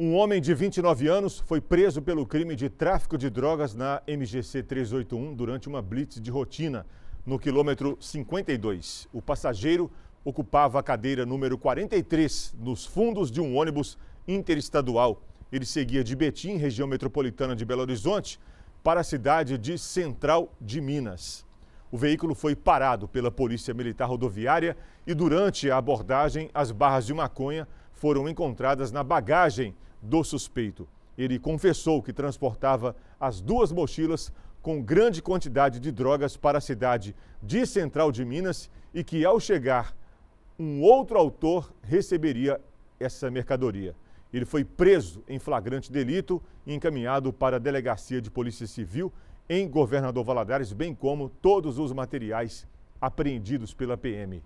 Um homem de 29 anos foi preso pelo crime de tráfico de drogas na MGC 381 durante uma blitz de rotina no quilômetro 52. O passageiro ocupava a cadeira número 43 nos fundos de um ônibus interestadual. Ele seguia de Betim, região metropolitana de Belo Horizonte, para a cidade de Central de Minas. O veículo foi parado pela Polícia Militar Rodoviária e, durante a abordagem, as barras de maconha foram encontradas na bagagem do suspeito. Ele confessou que transportava as duas mochilas com grande quantidade de drogas para a cidade de Central de Minas e que, ao chegar, um outro autor receberia essa mercadoria. Ele foi preso em flagrante delito e encaminhado para a Delegacia de Polícia Civil em Governador Valadares, bem como todos os materiais apreendidos pela PM.